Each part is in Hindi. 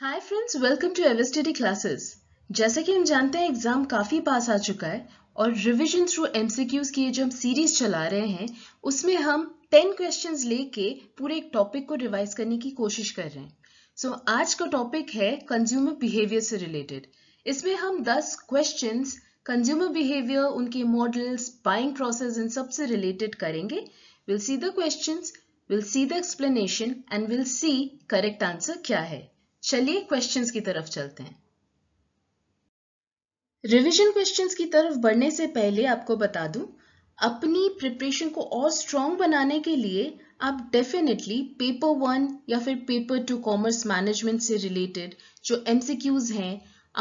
Hi friends welcome to ever study classes जैसा कि हम जानते हैं एग्जाम काफ़ी पास आ चुका है और रिवीजन थ्रू एमसीक्यूज की जो हम सीरीज चला रहे हैं उसमें हम टेन क्वेश्चंस लेके पूरे एक टॉपिक को रिवाइज करने की कोशिश कर रहे हैं सो so, आज का टॉपिक है कंज्यूमर बिहेवियर से रिलेटेड इसमें हम दस क्वेश्चन कंज्यूमर बिहेवियर उनके मॉडल्स बाइंग प्रोसेस इन सबसे रिलेटेड करेंगे will see the question will see the explanation and will see correct answer क्या है चलिए क्वेश्चंस की तरफ चलते हैं रिवीजन क्वेश्चंस की तरफ बढ़ने से पहले आपको बता दूं अपनी प्रिपरेशन को और स्ट्रांग बनाने के लिए आप डेफिनेटली पेपर वन या फिर पेपर टू कॉमर्स मैनेजमेंट से रिलेटेड जो एमसीक्यूज हैं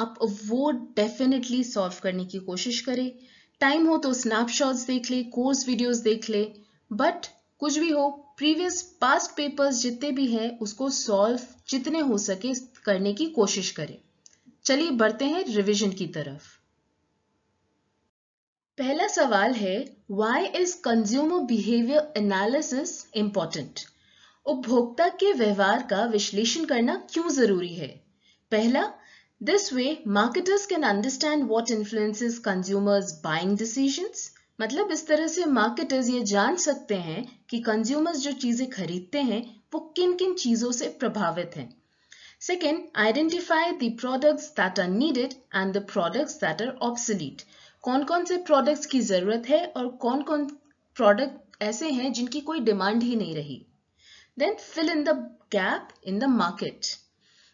आप वो डेफिनेटली सॉल्व करने की कोशिश करें टाइम हो तो स्नैपशॉट्स देख ले कोर्स वीडियोस देख ले बट कुछ भी हो प्रीवियस पास्ट पेपर्स जितने भी हैं उसको सॉल्व जितने हो सके करने की कोशिश करें चलिए बढ़ते हैं रिवीजन की तरफ पहला सवाल है why is consumer behaviour analysis important उपभोक्ता के व्यवहार का विश्लेषण करना क्यों जरूरी है पहला this way marketers can understand what influences consumers buying decisions मतलब इस तरह से मार्केटर्स ये जान सकते हैं कि कंज्यूमर्स जो चीज़ें खरीदते हैं वो किन किन चीज़ों से प्रभावित हैं second identify the products that are needed and the products that are obsolete कौन कौन से प्रोडक्ट्स की ज़रूरत है और कौन कौन प्रोडक्ट ऐसे हैं जिनकी कोई डिमांड ही नहीं रही then fill in the gap in the market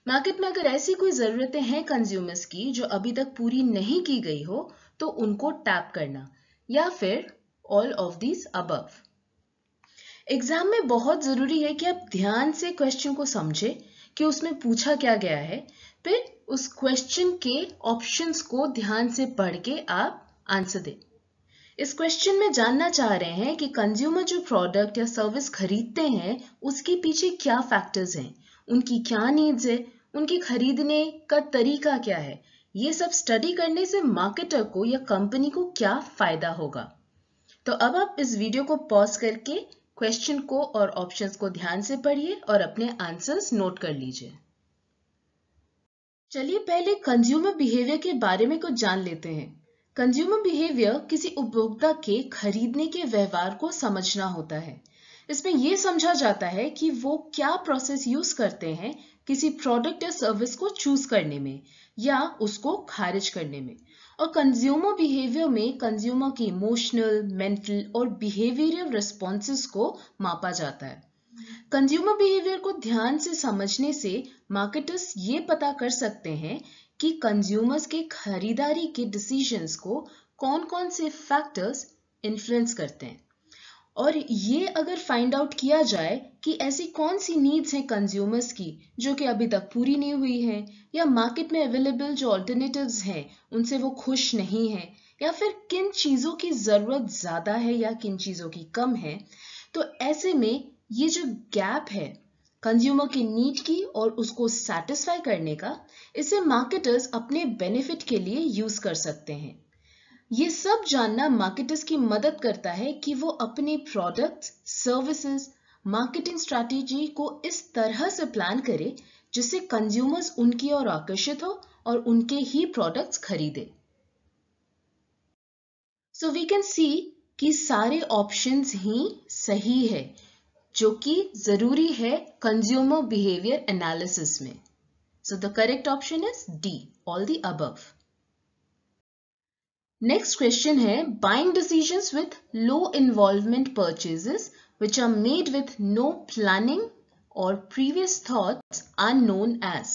market में अगर ऐसी कोई ज़रूरतें हैं कंज्यूमर्स की जो अभी तक पूरी नहीं की गई हो तो उनको टैप करना या फिर all of these above exam में बहुत जरूरी है कि आप ध्यान से क्वेश्चन को समझे कि उसमें पूछा क्या गया है फिर उस क्वेश्चन के ऑप्शंस को ध्यान से पढ़ के आप आंसर दें इस क्वेश्चन में जानना चाह रहे हैं कि कंज्यूमर जो प्रोडक्ट या सर्विस खरीदते हैं उसके पीछे क्या फैक्टर्स हैं उनकी क्या नीड्स है उनके खरीदने का तरीका क्या है ये सब स्टडी करने से मार्केटर को या कंपनी को क्या फायदा होगा तो अब आप इस वीडियो को पॉज करके क्वेश्चन को और ऑप्शंस को ध्यान से पढ़िए और अपने आंसर्स नोट कर लीजिए चलिए पहले कंज्यूमर बिहेवियर के बारे में कुछ जान लेते हैं कंज्यूमर बिहेवियर किसी उपभोक्ता के खरीदने के व्यवहार को समझना होता है इसमें यह समझा जाता है कि वो क्या प्रोसेस यूज करते हैं किसी प्रोडक्ट या सर्विस को चूज करने में या उसको खारिज करने में और कंज्यूमर बिहेवियर में कंज्यूमर की इमोशनल मेंटल और बिहेवियरल रिस्पॉन्सेज को मापा जाता है कंज्यूमर बिहेवियर को ध्यान से समझने से मार्केटर्स ये पता कर सकते हैं कि कंज्यूमर्स के खरीदारी के डिसीजंस को कौन कौन से फैक्टर्स इन्फ्लुएंस करते हैं और ये अगर फाइंड आउट किया जाए कि ऐसी कौन सी नीड्स हैं कंज्यूमर्स की जो कि अभी तक पूरी नहीं हुई हैं या मार्केट में अवेलेबल जो ऑल्टरनेटिव्स हैं उनसे वो खुश नहीं हैं या फिर किन चीज़ों की ज़रूरत ज़्यादा है या किन चीज़ों की कम है तो ऐसे में ये जो गैप है कंज्यूमर की नीड की और उसको सेटिस्फाई करने का इसे मार्केटर्स अपने बेनिफिट के लिए यूज़ कर सकते हैं ये सब जानना मार्केटर्स की मदद करता है कि वो अपने प्रोडक्ट्स सर्विसेज मार्केटिंग स्ट्रैटेजी को इस तरह से प्लान करे जिससे कंज्यूमर्स उनकी ओर आकर्षित हो और उनके ही प्रोडक्ट्स खरीदे सो वी कैन सी कि सारे ऑप्शंस ही सही है जो कि जरूरी है कंज्यूमर बिहेवियर एनालिसिस में so the correct option is D all the above next question है buying decision with low involvement purchases which are made with no planning or previous thoughts are known as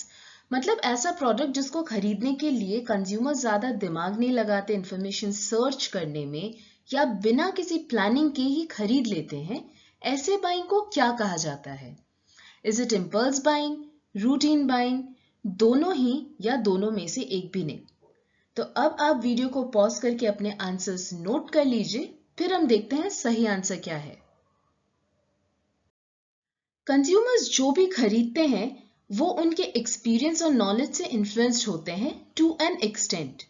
मतलब ऐसा प्रोडक्ट जिसको खरीदने के लिए कंज्यूमर ज्यादा दिमाग नहीं लगाते इंफॉर्मेशन सर्च करने में या बिना किसी प्लानिंग के ही खरीद लेते हैं ऐसे बाइंग को क्या कहा जाता है is it impulse buying routine buying दोनों ही या दोनों में से एक भी नहीं तो अब आप वीडियो को पॉज करके अपने आंसर्स नोट कर लीजिए फिर हम देखते हैं सही आंसर क्या है कंज्यूमर्स जो भी खरीदते हैं वो उनके एक्सपीरियंस और नॉलेज से इन्फ्लुएंस्ड होते हैं टू एन एक्सटेंट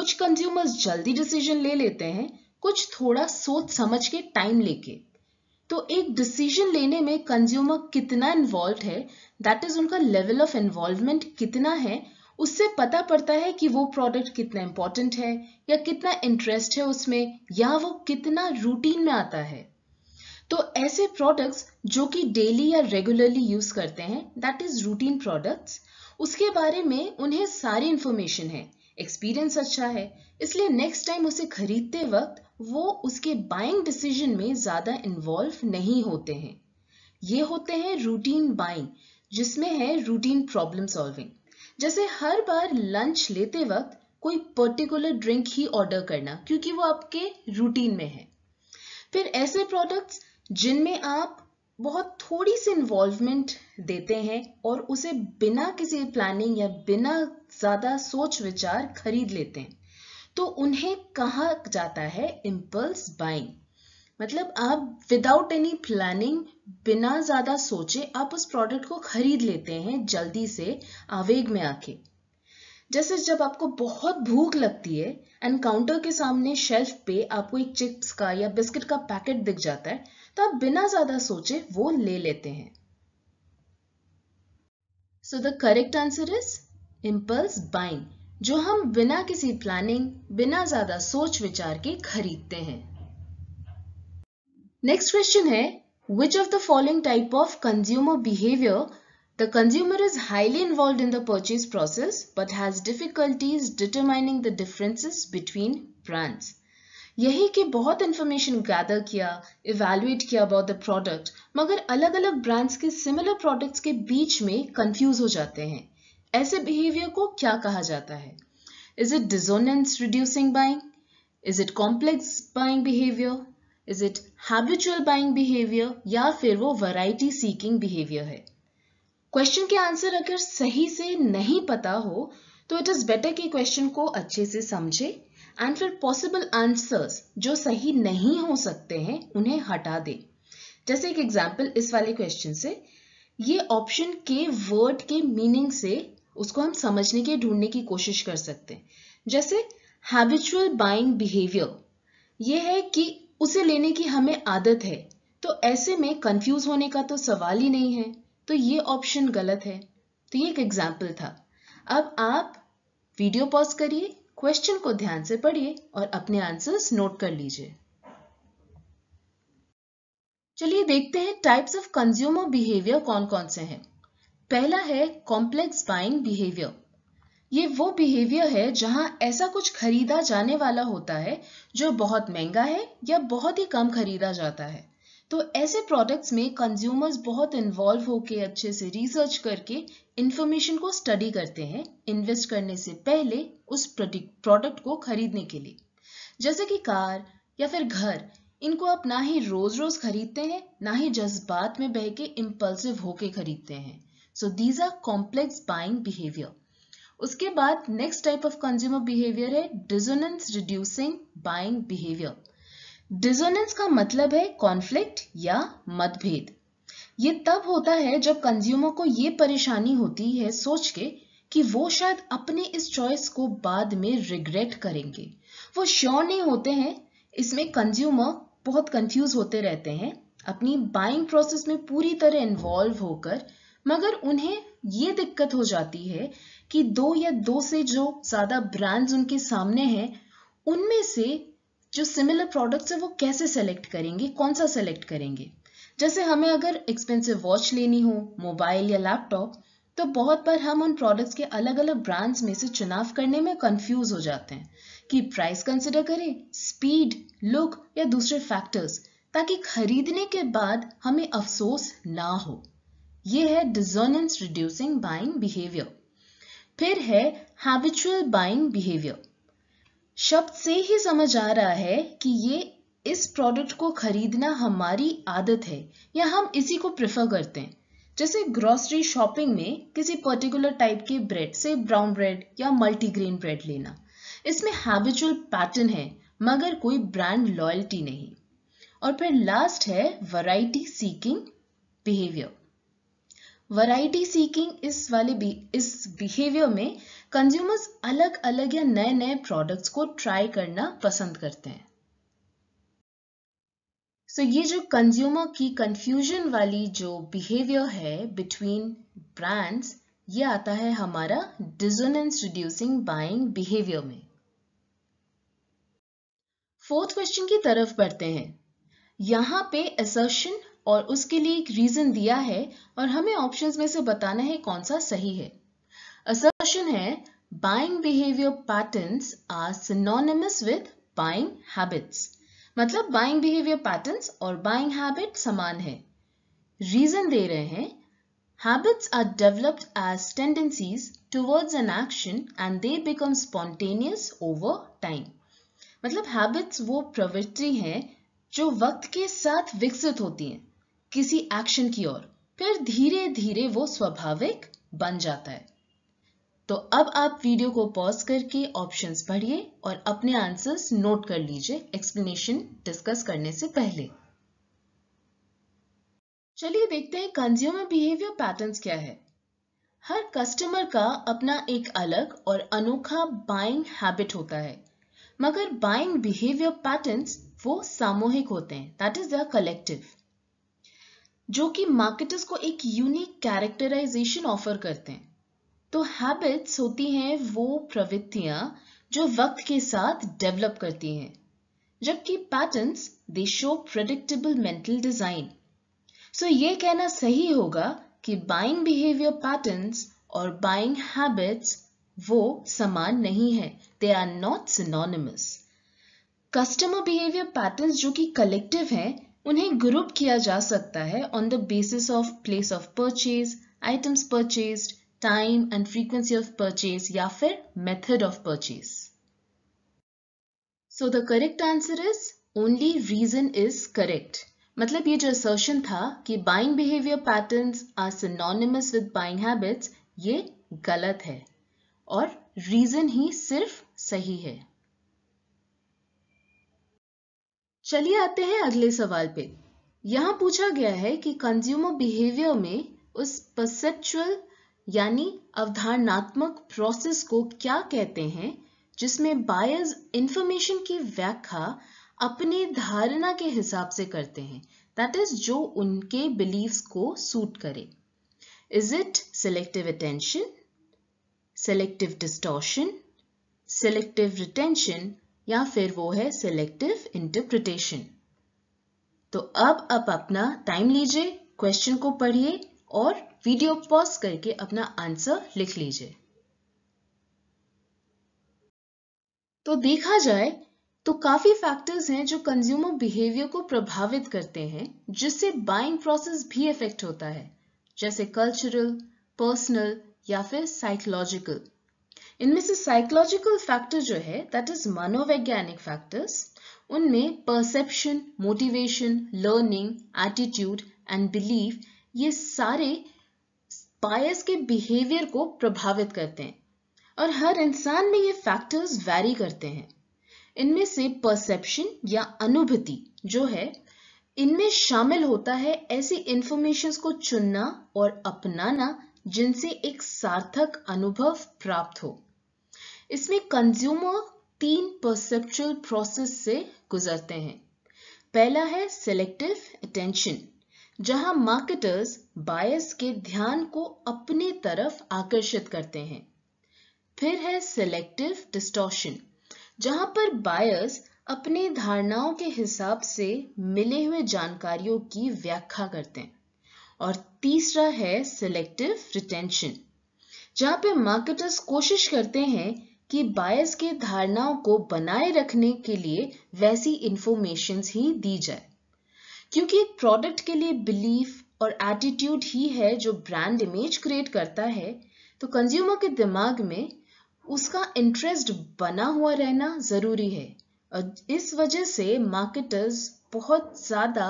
कुछ कंज्यूमर्स जल्दी डिसीजन ले लेते हैं कुछ थोड़ा सोच समझ के टाइम लेके तो एक डिसीजन लेने में कंज्यूमर कितना इन्वॉल्व है दैट इज उनका लेवल ऑफ इन्वॉल्वमेंट कितना है उससे पता पड़ता है कि वो प्रोडक्ट कितना इंपॉर्टेंट है या कितना इंटरेस्ट है उसमें या वो कितना रूटीन में आता है तो ऐसे प्रोडक्ट्स जो कि डेली या रेगुलरली यूज करते हैं दैट इज रूटीन प्रोडक्ट्स उसके बारे में उन्हें सारी इंफॉर्मेशन है एक्सपीरियंस अच्छा है इसलिए नेक्स्ट टाइम उसे खरीदते वक्त वो उसके बाइंग डिसीजन में ज्यादा इन्वॉल्व नहीं होते हैं ये होते हैं रूटीन बाइंग जिसमें है रूटीन प्रॉब्लम सॉल्विंग जैसे हर बार लंच लेते वक्त कोई पर्टिकुलर ड्रिंक ही ऑर्डर करना क्योंकि वो आपके रूटीन में है फिर ऐसे प्रोडक्ट्स जिनमें आप बहुत थोड़ी सी इन्वॉल्वमेंट देते हैं और उसे बिना किसी प्लानिंग या बिना ज़्यादा सोच विचार खरीद लेते हैं तो उन्हें कहा जाता है इम्पल्स बाइंग मतलब आप विदाउट एनी प्लानिंग बिना ज़्यादा सोचे आप उस प्रोडक्ट को खरीद लेते हैं जल्दी से आवेग में आके जैसे जब आपको बहुत भूख लगती है एंड काउंटर के सामने शेल्फ पे आपको एक चिप्स का या बिस्किट का पैकेट दिख जाता है तो आप बिना ज़्यादा सोचे वो ले लेते हैं so the correct answer is impulse buying जो हम बिना किसी प्लानिंग बिना ज़्यादा सोच विचार के खरीदते हैं नेक्स्ट क्वेश्चन है which of the following type of consumer behaviour the consumer is highly involve in the purchase process but has difficulties determining the differences between brands यही कि बहुत इन्फॉर्मेशन गैदर किया इवेल्युएट किया अबाउट द प्रोडक्ट मगर अलग अलग ब्रांड्स के सिमिलर प्रोडक्ट्स के बीच में कंफ्यूज हो जाते हैं ऐसे बिहेवियर को क्या कहा जाता है is it dissonance reducing buying is it complex buying behaviour is it habitual buying behaviour या फिर वो वैरायटी सीकिंग बिहेवियर है क्वेश्चन के आंसर अगर सही से नहीं पता हो तो इट इज बेटर कि क्वेश्चन को अच्छे से समझे एंड फिर पॉसिबल आंसर्स जो सही नहीं हो सकते हैं उन्हें हटा दे जैसे एक एग्जाम्पल इस वाले क्वेश्चन से ये ऑप्शन के वर्ड के मीनिंग से उसको हम समझने के ढूंढने की कोशिश कर सकते हैं जैसे हैबिचुअल बाइंग बिहेवियर ये है कि उसे लेने की हमें आदत है तो ऐसे में कंफ्यूज होने का तो सवाल ही नहीं है तो ये ऑप्शन गलत है तो ये एक एग्जाम्पल था अब आप वीडियो पॉज करिए क्वेश्चन को ध्यान से पढ़िए और अपने आंसर्स नोट कर लीजिए चलिए देखते हैं टाइप्स ऑफ कंज्यूमर बिहेवियर कौन कौन से हैं पहला है कॉम्प्लेक्स बाइंग बिहेवियर ये वो बिहेवियर है जहां ऐसा कुछ खरीदा जाने वाला होता है जो बहुत महंगा है या बहुत ही कम खरीदा जाता है तो ऐसे प्रोडक्ट्स में कंज्यूमर्स बहुत इन्वॉल्व होके अच्छे से रिसर्च करके इन्फॉर्मेशन को स्टडी करते हैं इन्वेस्ट करने से पहले उस प्रोडक्ट को खरीदने के लिए जैसे कि कार या फिर घर इनको आप ना ही रोज रोज खरीदते हैं ना ही जज्बात में बह के इम्पल्सिव होके खरीदते हैं so these are complex buying behaviour उसके बाद next type of consumer behaviour है dissonance reducing buying behaviour dissonance का मतलब है कॉन्फ्लिक्ट या मतभेद ये तब होता है जब कंज्यूमर को ये परेशानी होती है सोच के कि वो शायद अपने इस चॉइस को बाद में रिग्रेट करेंगे वो श्योर नहीं होते हैं इसमें कंज्यूमर बहुत कंफ्यूज होते रहते हैं अपनी बाइंग प्रोसेस में पूरी तरह इन्वॉल्व होकर मगर उन्हें ये दिक्कत हो जाती है कि दो या दो से जो ज़्यादा ब्रांड्स उनके सामने हैं उनमें से जो सिमिलर प्रोडक्ट्स है वो कैसे सेलेक्ट करेंगे कौन सा सेलेक्ट करेंगे जैसे हमें अगर एक्सपेंसिव वॉच लेनी हो मोबाइल या लैपटॉप तो बहुत बार हम उन प्रोडक्ट्स के अलग अलग ब्रांड्स में से चुनाव करने में कंफ्यूज हो जाते हैं कि प्राइस कंसिडर करें स्पीड लुक या दूसरे फैक्टर्स ताकि खरीदने के बाद हमें अफसोस ना हो यह है डिजोनेंस रिड्यूसिंग बाइंग बिहेवियर फिर है हैबिचुअल बाइंग बिहेवियर शब्द से ही समझ आ रहा है कि ये इस प्रोडक्ट को खरीदना हमारी आदत है या हम इसी को प्रेफर करते हैं जैसे ग्रोसरी शॉपिंग में किसी पर्टिकुलर टाइप के ब्रेड से ब्राउन ब्रेड या मल्टीग्रेन ब्रेड लेना इसमें हैबिचुअल पैटर्न है मगर कोई ब्रांड लॉयल्टी नहीं और फिर लास्ट है variety seeking behaviour variety seeking इस वाले भी इस बिहेवियर में कंज्यूमर्स अलग अलग या नए नए प्रोडक्ट्स को ट्राई करना पसंद करते हैं सो so, ये जो कंज्यूमर की कंफ्यूजन वाली जो बिहेवियर है बिटवीन ब्रांड्स ये आता है हमारा डिजोनेंस रिड्यूसिंग बाइंग बिहेवियर में फोर्थ क्वेश्चन की तरफ बढ़ते हैं यहां पे असर्शन और उसके लिए एक रीज़न दिया है और हमें ऑप्शंस में से बताना है कौन सा सही है असर्शन है buying behaviour patterns are synonymous with buying habits मतलब बाइंग बिहेवियर पैटर्न्स और बाइंग हैबिट समान है रीज़न दे रहे हैं habits are developed as tendencies towards an action and they become spontaneous over time मतलब हैबिट्स वो प्रवृत्ति हैं जो वक्त के साथ विकसित होती हैं किसी एक्शन की ओर फिर धीरे धीरे वो स्वाभाविक बन जाता है तो अब आप वीडियो को पॉज करके ऑप्शंस पढ़िए और अपने आंसर्स नोट कर लीजिए एक्सप्लेनेशन डिस्कस करने से पहले चलिए देखते हैं कंज्यूमर बिहेवियर पैटर्न्स क्या है हर कस्टमर का अपना एक अलग और अनोखा बाइंग हैबिट होता है मगर बाइंग बिहेवियर पैटर्न्स वो सामूहिक होते हैं दैट इज द कलेक्टिव जो कि मार्केटर्स को एक यूनिक कैरेक्टराइजेशन ऑफर करते हैं तो हैबिट्स होती हैं वो प्रवृत्तियां जो वक्त के साथ डेवलप करती हैं जबकि patterns they show predictable mental design so ये कहना सही होगा कि बाइंग बिहेवियर पैटर्न्स और बाइंग हैबिट्स वो समान नहीं है they are not synonymous customer behaviour patterns जो कि कलेक्टिव हैं उन्हें ग्रुप किया जा सकता है on the basis of place of purchase items purchase time and frequency of purchase या फिर method of purchase so the correct answer is only reason is correct मतलब ये जो असर्शन था कि buying behaviour patterns are synonymous with buying habits ये गलत है और रीजन ही सिर्फ सही है चलिए आते हैं अगले सवाल पे यहाँ पूछा गया है कि कंज्यूमर बिहेवियर में उस परसेप्चुअल यानी अवधारणात्मक प्रोसेस को क्या कहते हैं जिसमें बायर्स इंफॉर्मेशन की व्याख्या अपने धारणा के हिसाब से करते हैं दैट इज जो उनके बिलीव्स को सूट करे is it selective attention selective distortion selective retention या फिर वो है सिलेक्टिव इंटरप्रिटेशन तो अब आप अपना टाइम लीजिए क्वेश्चन को पढ़िए और वीडियो पॉज करके अपना आंसर लिख लीजिए तो देखा जाए तो काफी फैक्टर्स हैं जो कंज्यूमर बिहेवियर को प्रभावित करते हैं जिससे बाइंग प्रोसेस भी इफेक्ट होता है जैसे कल्चरल पर्सनल या फिर साइकोलॉजिकल इनमें से साइकोलॉजिकल फैक्टर जो है दैट इज मनोवैज्ञानिक फैक्टर्स उनमें perception motivation learning attitude and belief ये सारे बायस के बिहेवियर को प्रभावित करते हैं और हर इंसान में ये फैक्टर्स वैरी करते हैं इनमें से परसेप्शन या अनुभूति जो है इनमें शामिल होता है ऐसी इंफॉर्मेशन को चुनना और अपनाना जिनसे एक सार्थक अनुभव प्राप्त हो इसमें कंज्यूमर तीन परसेप्चुअल प्रोसेस से गुजरते हैं पहला है सेलेक्टिव अटेंशन जहां मार्केटर्स बायस के ध्यान को अपनी तरफ आकर्षित करते हैं फिर है सिलेक्टिव डिस्टॉर्शन जहां पर बायस अपनी धारणाओं के हिसाब से मिले हुए जानकारियों की व्याख्या करते हैं और तीसरा है सिलेक्टिव रिटेंशन जहां पे मार्केटर्स कोशिश करते हैं कि बायस के धारणाओं को बनाए रखने के लिए वैसी इंफॉर्मेशन ही दी जाए क्योंकि एक प्रोडक्ट के लिए बिलीफ और एटीट्यूड ही है जो ब्रांड इमेज क्रिएट करता है तो कंज्यूमर के दिमाग में उसका इंटरेस्ट बना हुआ रहना ज़रूरी है और इस वजह से मार्केटर्स बहुत ज़्यादा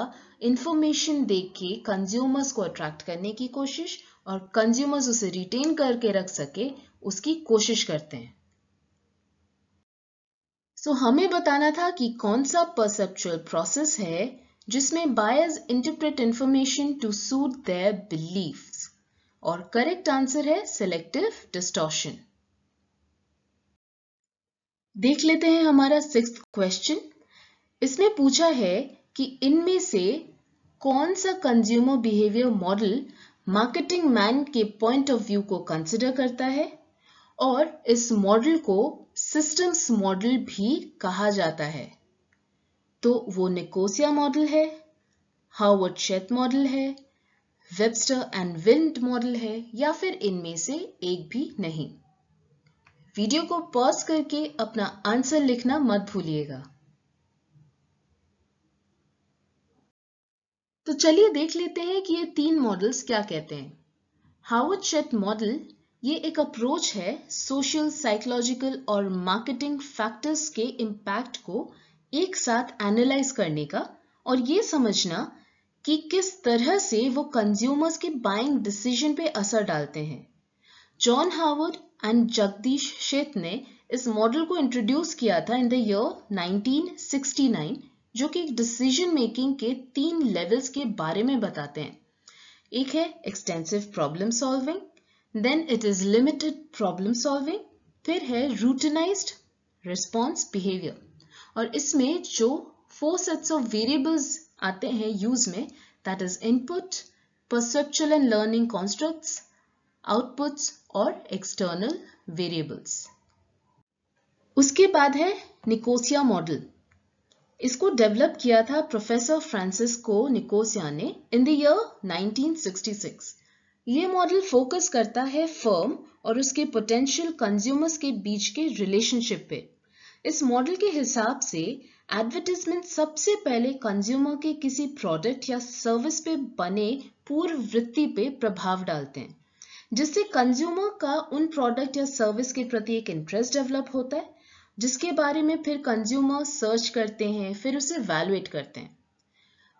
इंफॉर्मेशन दे के कंज्यूमर्स को अट्रैक्ट करने की कोशिश और कंज्यूमर्स उसे रिटेन करके रख सके उसकी कोशिश करते हैं सो तो so, हमें बताना था कि कौन सा परसेप्चुअल प्रोसेस है जिसमें buyers interpret information to suit their beliefs और करेक्ट आंसर है सिलेक्टिव डिस्टॉर्शन देख लेते हैं हमारा सिक्स क्वेश्चन इसमें पूछा है कि इनमें से कौन सा consumer behaviour model marketing man के पॉइंट ऑफ व्यू को कंसिडर करता है और इस मॉडल को सिस्टम्स मॉडल भी कहा जाता है तो वो निकोसिया मॉडल है हावर्ड शेत मॉडल है वेबस्टर एंड विंड मॉडल है या फिर इनमें से एक भी नहीं वीडियो को पॉज करके अपना आंसर लिखना मत भूलिएगा तो चलिए देख लेते हैं कि ये तीन मॉडल्स क्या कहते हैं हावर्ड शेत मॉडल ये एक अप्रोच है सोशल साइकोलॉजिकल और मार्केटिंग फैक्टर्स के इम्पैक्ट को एक साथ एनालाइज करने का और ये समझना कि किस तरह से वो कंज्यूमर्स के बाइंग डिसीजन पे असर डालते हैं John Harvard and Jagdish Sheth ने इस मॉडल को इंट्रोड्यूस किया था इन द ईयर 1969 जो कि डिसीजन मेकिंग के तीन लेवल्स के बारे में बताते हैं एक है extensive problem solving then it is limited problem solving फिर है रूटिनाइज्ड रिस्पॉन्स बिहेवियर और इसमें जो फोर सेट्स ऑफ वेरिएबल्स आते हैं यूज में that is input perceptual and learning construct output और एक्सटर्नल वेरिएबल्स उसके बाद है निकोसिया मॉडल इसको डेवलप किया था प्रोफेसर फ्रांसिस्को निकोसिया ने इन द ईयर 1966 ये मॉडल फोकस करता है फर्म और उसके पोटेंशियल कंज्यूमर्स के बीच के रिलेशनशिप पे इस मॉडल के हिसाब से एडवर्टीजमेंट सबसे पहले कंज्यूमर के किसी प्रोडक्ट या सर्विस पे बने पूर्व वृत्ति पे प्रभाव डालते हैं जिससे कंज्यूमर का उन प्रोडक्ट या सर्विस के प्रति एक इंटरेस्ट डेवलप होता है जिसके बारे में फिर कंज्यूमर सर्च करते हैं फिर उसे वैल्यूएट करते हैं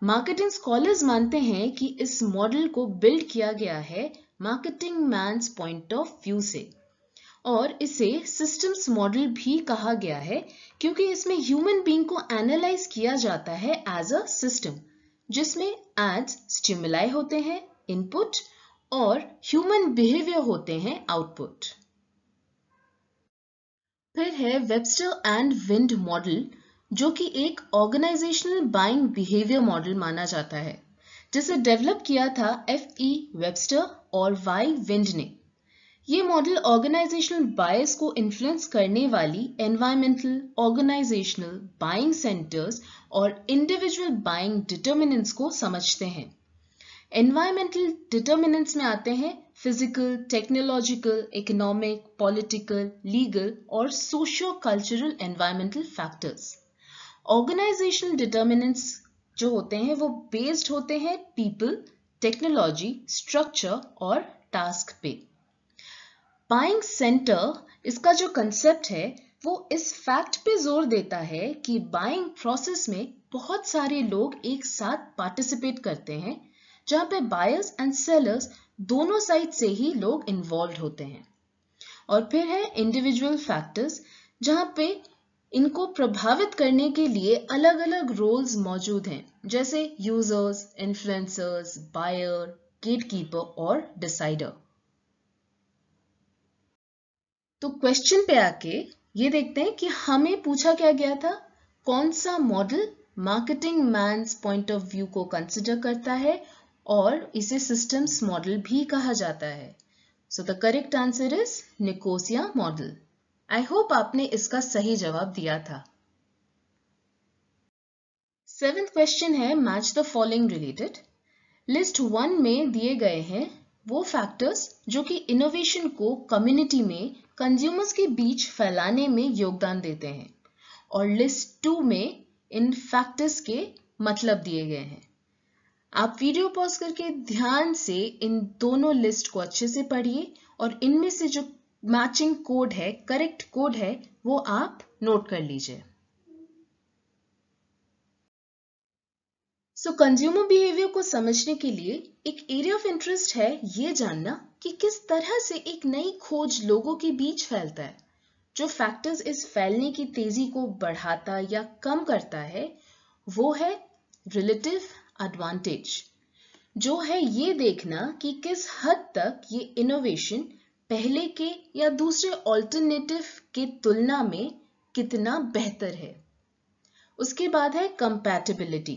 मार्केटिंग स्कॉलर्स मानते हैं कि इस मॉडल को बिल्ड किया गया है marketing man's point of view से और इसे सिस्टम्स मॉडल भी कहा गया है क्योंकि इसमें ह्यूमन बींग को एनालाइज किया जाता है एज अ सिस्टम जिसमें एड्स स्टिमुलाई होते हैं इनपुट और ह्यूमन बिहेवियर होते हैं आउटपुट फिर है वेबस्टर एंड विंड मॉडल जो कि एक ऑर्गेनाइजेशनल बाइंग बिहेवियर मॉडल माना जाता है जिसे डेवलप किया था एफ ई वेबस्टर और वाई विंड ने ये मॉडल ऑर्गेनाइजेशनल बायस को इन्फ्लुएंस करने वाली एनवायरमेंटल ऑर्गेनाइजेशनल बाइंग सेंटर्स और इंडिविजुअल बाइंग डिटर्मिनेंट्स को समझते हैं एनवायरमेंटल डिटर्मिनेंट्स में आते हैं physical technological economic political legal और socio cultural environmental factors organisation determinants जो होते हैं वो बेस्ड होते हैं पीपल टेक्नोलॉजी स्ट्रक्चर और टास्क पे बाइंग सेंटर इसका जो कंसेप्ट है वो इस फैक्ट पे जोर देता है कि बाइंग प्रोसेस में बहुत सारे लोग एक साथ पार्टिसिपेट करते हैं जहां पे बायर्स एंड सेलर्स दोनों साइड से ही लोग इन्वॉल्व होते हैं और फिर है इंडिविजुअल फैक्टर्स जहां पे इनको प्रभावित करने के लिए अलग अलग रोल्स मौजूद हैं जैसे यूजर्स इन्फ्लुएंसर्स बायर गेटकीपर और डिसाइडर तो क्वेश्चन पे आके ये देखते हैं कि हमें पूछा क्या गया था कौन सा model marketing man's point of view को कंसिडर करता है और इसे सिस्टम्स मॉडल भी कहा जाता है so the correct answer is Nicosia model I hope आपने इसका सही जवाब दिया था सेवेंथ क्वेश्चन है match the following related list one में दिए गए हैं वो फैक्टर्स जो कि इनोवेशन को कम्युनिटी में कंज्यूमर्स के बीच फैलाने में योगदान देते हैं और लिस्ट टू में इन फैक्टर्स के मतलब दिए गए हैं आप वीडियो पॉज करके ध्यान से इन दोनों लिस्ट को अच्छे से पढ़िए और इनमें से जो मैचिंग कोड है करेक्ट कोड है वो आप नोट कर लीजिए सो कंज्यूमर बिहेवियर को समझने के लिए एक एरिया ऑफ इंटरेस्ट है ये जानना कि किस तरह से एक नई खोज लोगों के बीच फैलता है जो फैक्टर्स इस फैलने की तेजी को बढ़ाता या कम करता है वो है रिलेटिव एडवांटेज जो है ये देखना कि किस हद तक ये इनोवेशन पहले के या दूसरे ऑल्टरनेटिव के तुलना में कितना बेहतर है उसके बाद है कंपैटिबिलिटी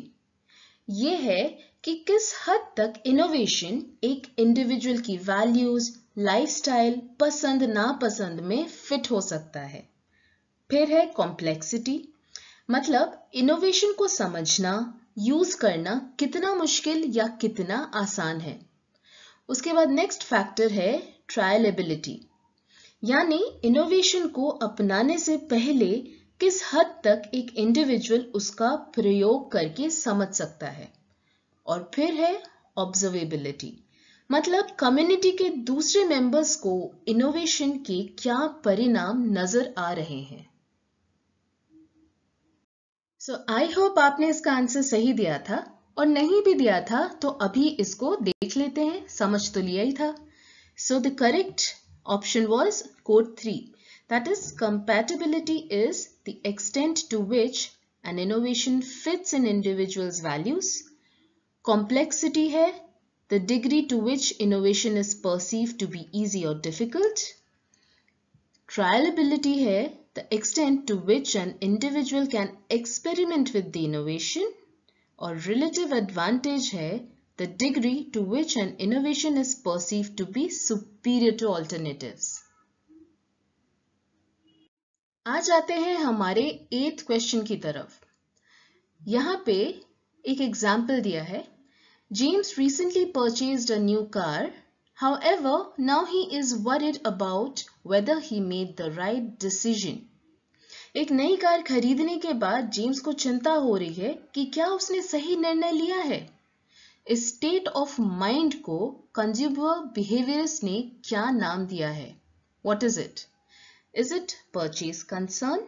ये है कि किस हद तक इनोवेशन एक इंडिविजुअल की वैल्यूज लाइफस्टाइल पसंद नापसंद में फिट हो सकता है फिर है कॉम्प्लेक्सिटी मतलब इनोवेशन को समझना यूज करना कितना मुश्किल या कितना आसान है उसके बाद नेक्स्ट फैक्टर है ट्रायलेबिलिटी यानी इनोवेशन को अपनाने से पहले किस हद तक एक इंडिविजुअल उसका प्रयोग करके समझ सकता है और फिर है ऑब्जर्वेबिलिटी मतलब कम्युनिटी के दूसरे मेंबर्स को इनोवेशन के क्या परिणाम नजर आ रहे हैं सो आई होप आपने इसका आंसर सही दिया था और नहीं भी दिया था तो अभी इसको देख लेते हैं समझ तो लिया ही था So the correct option was code 3. That is compatibility is the extent to which an innovation fits an individual's values. Complexity hai the degree to which innovation is perceived to be easy or difficult. Trialability hai the extent to which an individual can experiment with the innovation. Or relative advantage hai the degree to which an innovation is perceived to be superior to alternatives. आ जाते हैं हमारे एथ question की तरफ यहाँ पे एक example दिया है James recently purchased a new car. However, now he is worried about whether he made the right decision. एक नई कार खरीदने के बाद जेम्स को चिंता हो रही है कि क्या उसने सही निर्णय लिया है स्टेट ऑफ माइंड को कंज्यूमर बिहेवियर्स ने क्या नाम दिया है what is it is it purchase concern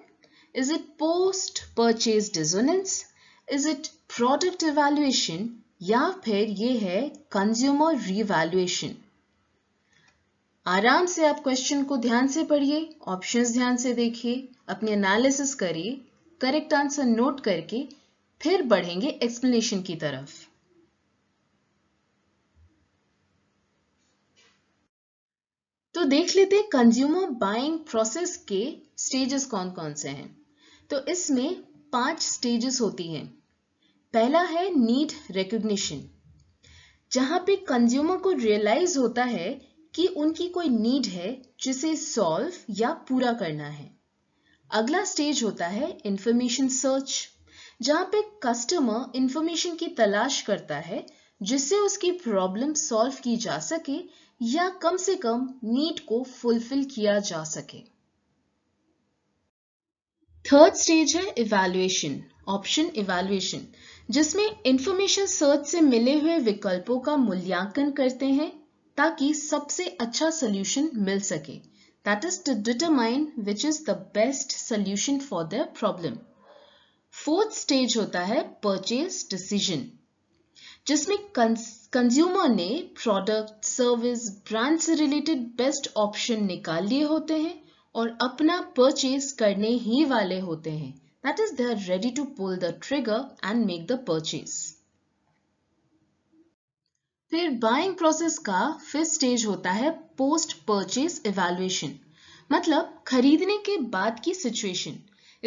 is it post purchase dissonance is it product evaluation या फिर ये है कंज्यूमर रिवैल्युएशन आराम से आप क्वेश्चन को ध्यान से पढ़िए ऑप्शंस ध्यान से देखिए अपनी एनालिसिस करिए करेक्ट आंसर नोट करके फिर बढ़ेंगे एक्सप्लेनेशन की तरफ तो देख लेते हैं कंज्यूमर बाइंग प्रोसेस के स्टेजेस कौन कौन से हैं तो इसमें पांच स्टेजेस होती हैं पहला है नीड रिकग्निशन जहां पे कंज्यूमर को रियलाइज होता है कि उनकी कोई नीड है जिसे सॉल्व या पूरा करना है अगला स्टेज होता है इंफॉर्मेशन सर्च जहां पे कस्टमर इंफॉर्मेशन की तलाश करता है जिससे उसकी प्रॉब्लम सॉल्व की जा सके या कम से कम नीट को फुलफिल किया जा सके थर्ड स्टेज है इवेल्युएशन ऑप्शन इवेल्युएशन जिसमें इंफॉर्मेशन सर्च से मिले हुए विकल्पों का मूल्यांकन करते हैं ताकि सबसे अच्छा सोल्यूशन मिल सके that is to determine which is the best solution for the problem fourth stage होता है परचेज डिसीजन जिसमें कंज्यूमर ने प्रोडक्ट सर्विस ब्रांड से रिलेटेड बेस्ट ऑप्शन निकाल लिए होते हैं और अपना परचेज करने ही वाले होते हैं that is they are ready to pull the trigger and make the purchase फिर बाइंग प्रोसेस का फिफ्थ स्टेज होता है पोस्ट परचेज इवेल्युएशन मतलब खरीदने के बाद की सिचुएशन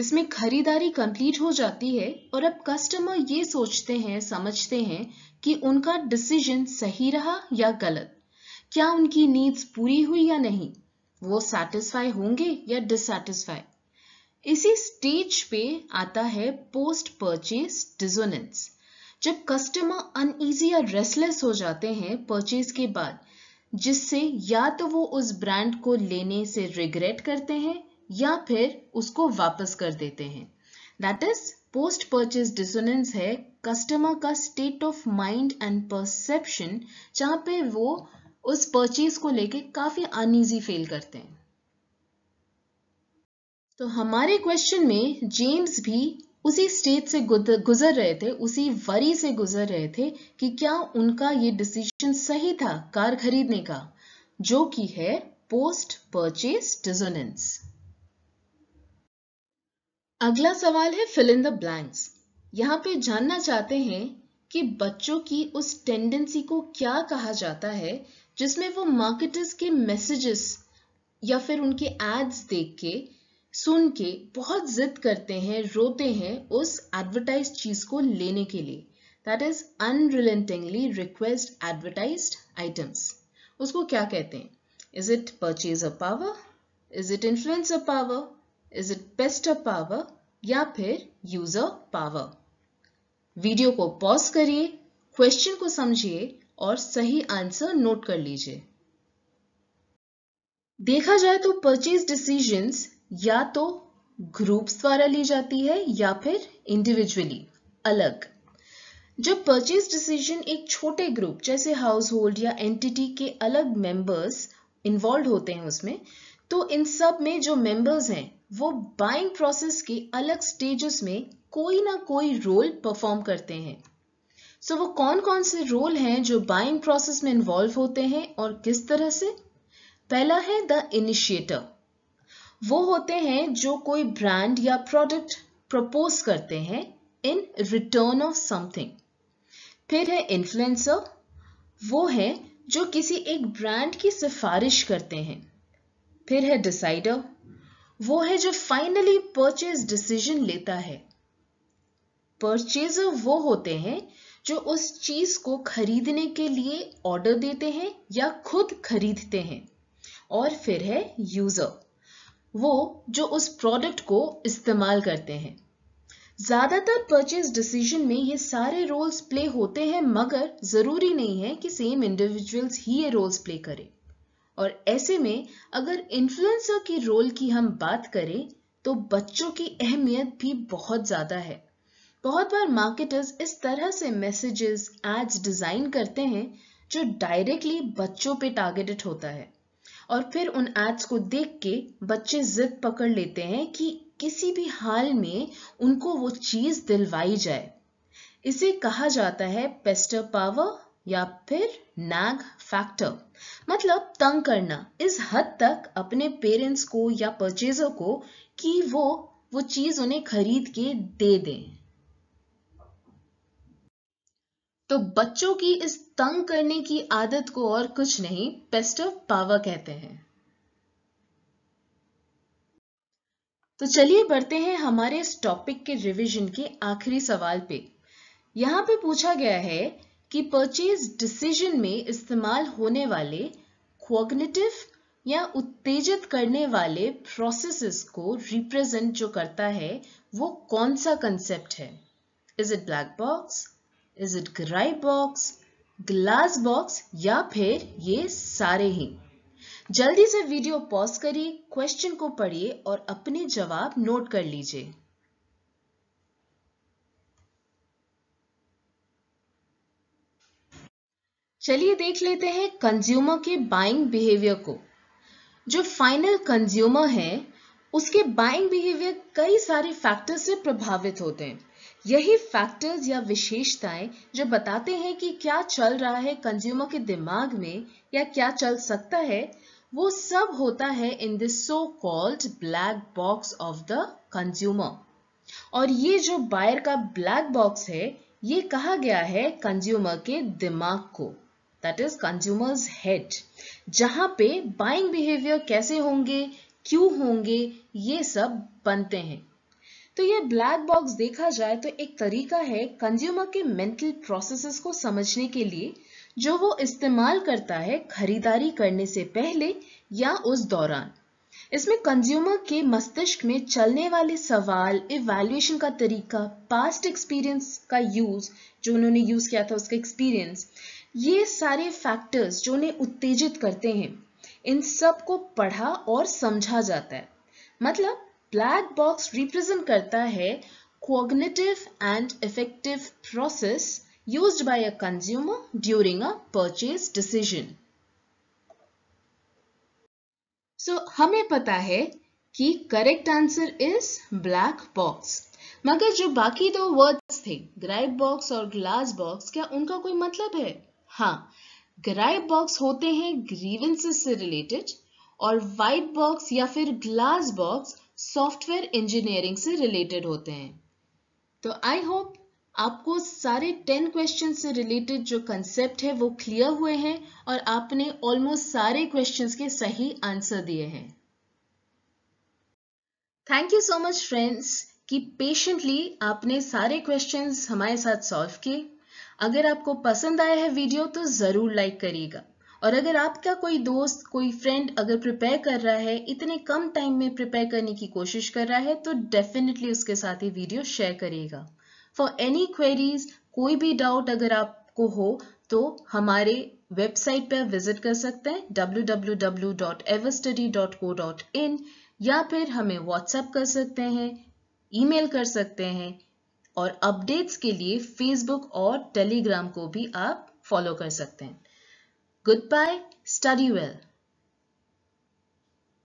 इसमें खरीदारी कंप्लीट हो जाती है और अब कस्टमर ये सोचते हैं समझते हैं कि उनका डिसीजन सही रहा या गलत क्या उनकी नीड्स पूरी हुई या नहीं वो सेटिस्फाई होंगे या डिससेटिस्फाई इसी स्टेज पे आता है पोस्ट परचेज डिजोनेंस जब कस्टमर अनईजी या रेसलेस हो जाते हैं परचेज के बाद जिससे या तो वो उस ब्रांड को लेने से रिग्रेट करते हैं या फिर उसको वापस कर देते हैं that is post purchase dissonance है कस्टमर का state of mind and perception जहां पे वो उस परचेज को लेके काफी अनईजी फील करते हैं तो हमारे क्वेश्चन में जेम्स भी उसी स्टेज से गुजर रहे थे उसी वरी से गुजर रहे थे कि क्या उनका ये डिसीजन सही था कार खरीदने का जो कि है पोस्ट परचेज डिजोनेंस अगला सवाल है फिल इन द ब्लैंक्स यहाँ पे जानना चाहते हैं कि बच्चों की उस टेंडेंसी को क्या कहा जाता है जिसमें वो मार्केटर्स के मैसेजेस या फिर उनके एड्स देख के सुन के बहुत जिद करते हैं रोते हैं उस एडवर्टाइज चीज को लेने के लिए that is unrelentingly request advertise items उसको क्या कहते हैं is it purchase a power is it influence a power is it of power या फिर यूजर पावर वीडियो को पॉज करिए क्वेश्चन को समझिए और सही आंसर नोट कर लीजिए देखा जाए तो परचेज डिसीजंस या तो ग्रुप्स द्वारा ली जाती है या फिर इंडिविजुअली अलग जब परचेज डिसीजन एक छोटे ग्रुप जैसे हाउस होल्ड या एंटिटी के अलग मेंबर्स इन्वॉल्व होते हैं उसमें तो इन सब में जो मेंबर्स हैं वो बाइंग प्रोसेस के अलग स्टेजेस में कोई ना कोई रोल परफॉर्म करते हैं सो so, वो कौन कौन से रोल हैं जो बाइंग प्रोसेस में इन्वॉल्व होते हैं और किस तरह से पहला है द इनिशिएटर वो होते हैं जो कोई ब्रांड या प्रोडक्ट प्रपोज करते हैं इन रिटर्न ऑफ समथिंग फिर है इन्फ्लुएंसर वो है जो किसी एक ब्रांड की सिफारिश करते हैं फिर है डिसाइडर वो है जो फाइनली परचेज डिसीजन लेता है परचेजर वो होते हैं जो उस चीज को खरीदने के लिए ऑर्डर देते हैं या खुद खरीदते हैं और फिर है यूजर वो जो उस प्रोडक्ट को इस्तेमाल करते हैं ज्यादातर परचेज डिसीजन में ये सारे रोल्स प्ले होते हैं मगर जरूरी नहीं है कि सेम इंडिविजुअल्स ही ये रोल्स प्ले करें और ऐसे में अगर इन्फ्लुएंसर की रोल की हम बात करें तो बच्चों की अहमियत भी बहुत ज़्यादा है बहुत बार मार्केटर्स इस तरह से मैसेजेस एड्स डिज़ाइन करते हैं जो डायरेक्टली बच्चों पे टारगेटेड होता है और फिर उन एड्स को देख के बच्चे जिद पकड़ लेते हैं कि किसी भी हाल में उनको वो चीज़ दिलवाई जाए इसे कहा जाता है पेस्टर पावर या फिर नैग फैक्टर मतलब तंग करना इस हद तक अपने पेरेंट्स को या परचेजर को कि वो वो चीज उन्हें खरीद के दे दें तो बच्चों की इस तंग करने की आदत को और कुछ नहीं ऑफ पावर कहते हैं तो चलिए बढ़ते हैं हमारे इस टॉपिक के रिवीजन के आखिरी सवाल पे यहां पे पूछा गया है कि परचेज डिसीजन में इस्तेमाल होने वाले क्वॉग्नेटिव या उत्तेजित करने वाले प्रोसेसेस को रिप्रेजेंट जो करता है वो कौन सा कंसेप्ट है is it black box is it grey box glass box या फिर ये सारे ही जल्दी से वीडियो पॉज करिए क्वेश्चन को पढ़िए और अपने जवाब नोट कर लीजिए चलिए देख लेते हैं कंज्यूमर के बाइंग बिहेवियर को जो फाइनल कंज्यूमर है उसके बाइंग बिहेवियर कई सारे फैक्टर्स से प्रभावित होते हैं यही फैक्टर्स या विशेषताएं जो बताते हैं कि क्या चल रहा है कंज्यूमर के दिमाग में या क्या चल सकता है वो सब होता है in this so called black box of the consumer और ये जो बायर का ब्लैक बॉक्स है ये कहा गया है कंज्यूमर के दिमाग को दैट इज कंज्यूमर्स हेड जहां पे बाइंग बिहेवियर कैसे होंगे क्यों होंगे ये सब बनते हैं तो ये ब्लैक बॉक्स देखा जाए तो एक तरीका है कंज्यूमर के मेंटल प्रोसेसेस को समझने के लिए जो वो इस्तेमाल करता है खरीदारी करने से पहले या उस दौरान इसमें कंज्यूमर के मस्तिष्क में चलने वाले सवाल इवैल्यूएशन का तरीका पास्ट एक्सपीरियंस का यूज जो उन्होंने यूज किया था उसका एक्सपीरियंस ये सारे फैक्टर्स जो उन्हें उत्तेजित करते हैं इन सब को पढ़ा और समझा जाता है मतलब ब्लैक बॉक्स रिप्रेजेंट करता है cognitive and effective process use by a consumer during a purchase decision so हमें पता है कि correct answer is black box मगर जो बाकी दो वर्ड्स थे ग्राइप बॉक्स और ग्लास बॉक्स क्या उनका कोई मतलब है हाँ ग्राइब बॉक्स होते हैं ग्रीवेंसेस से रिलेटेड और वाइट बॉक्स या फिर ग्लास बॉक्स सॉफ्टवेयर इंजीनियरिंग से रिलेटेड होते हैं तो आई होप आपको सारे टेन क्वेश्चन से रिलेटेड जो कंसेप्ट है वो क्लियर हुए हैं और आपने ऑलमोस्ट सारे क्वेश्चंस के सही आंसर दिए हैं thank you so much friends कि पेशेंटली आपने सारे क्वेश्चंस हमारे साथ सॉल्व किए अगर आपको पसंद आया है वीडियो तो ज़रूर लाइक करिएगा और अगर आपका कोई दोस्त कोई फ्रेंड अगर प्रिपेयर कर रहा है इतने कम टाइम में प्रिपेयर करने की कोशिश कर रहा है तो डेफिनेटली उसके साथ ये वीडियो शेयर करिएगा फॉर एनी क्वेरीज कोई भी डाउट अगर आपको हो तो हमारे वेबसाइट पर विजिट कर सकते हैं www.everstudy.co.in या फिर हमें व्हाट्सएप कर सकते हैं ईमेल कर सकते हैं और अपडेट्स के लिए फेसबुक और टेलीग्राम को भी आप फॉलो कर सकते हैं गुड बाय स्टडी वेल